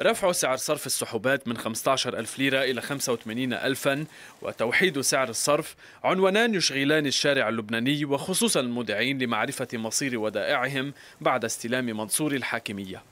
رفع سعر صرف السحوبات من 15 ألف ليرة إلى 85 ألفا وتوحيد سعر الصرف عنوانان يشغلان الشارع اللبناني وخصوصا المودعين لمعرفة مصير ودائعهم بعد استلام منصور الحاكمية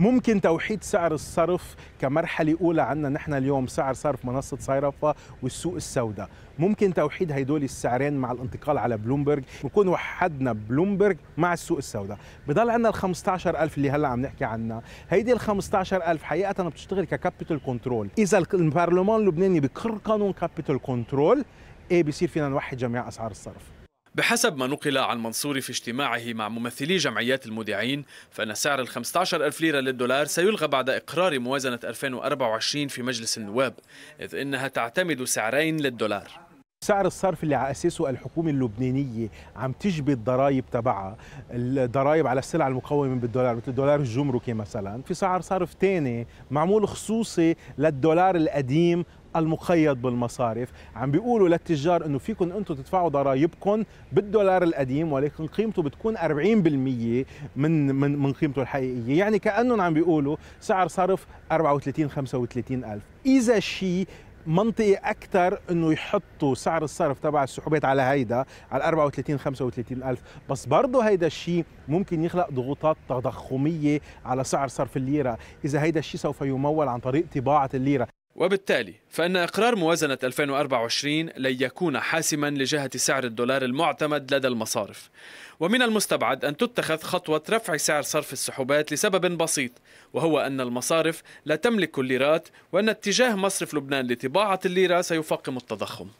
ممكن توحيد سعر الصرف كمرحله اولى عندنا نحن اليوم سعر صرف منصه صيرفه والسوق السوداء ممكن توحيد هيدول السعرين مع الانتقال على بلومبرج نكون وحدنا بلومبرج مع السوق السوداء بضل عندنا ال 15000 اللي هلا عم نحكي عنها هيدي ال 15000 حقيقه بتشتغل ككابيتال كنترول اذا البرلمان اللبناني بقر قانون كابيتال كنترول ايه بصير فينا نوحد جميع اسعار الصرف بحسب ما نقل عن منصور في اجتماعه مع ممثلي جمعيات المودعين فإن سعر ال 15 ألف ليرة للدولار سيلغى بعد إقرار موازنة 2024 في مجلس النواب إذ إنها تعتمد سعرين للدولار سعر الصرف اللي على اساسه الحكومه اللبنانيه عم تجبي الضرائب تبعها الضرائب على السلع المقومه بالدولار مثل دولار الجمركي مثلا في سعر صرف ثاني معمول خصوصي للدولار القديم المقيد بالمصارف عم بيقولوا للتجار انه فيكم انتم تدفعوا ضرائبكم بالدولار القديم ولكن قيمته بتكون 40% من من من قيمته الحقيقيه يعني كانهم عم بيقولوا سعر صرف 34 35 الف اذا شيء منطقي اكثر انه يحطوا سعر الصرف تبع السحوبات على هيدا على 34 35 الف بس برضه هيدا الشيء ممكن يخلق ضغوطات تضخميه على سعر صرف الليره اذا هيدا الشيء سوف يمول عن طريق طباعه الليره وبالتالي فإن إقرار موازنة 2024 لن يكون حاسما لجهة سعر الدولار المعتمد لدى المصارف ومن المستبعد أن تتخذ خطوة رفع سعر صرف السحوبات لسبب بسيط وهو أن المصارف لا تملك الليرات وأن اتجاه مصرف لبنان لطباعة الليرة سيفاقم التضخم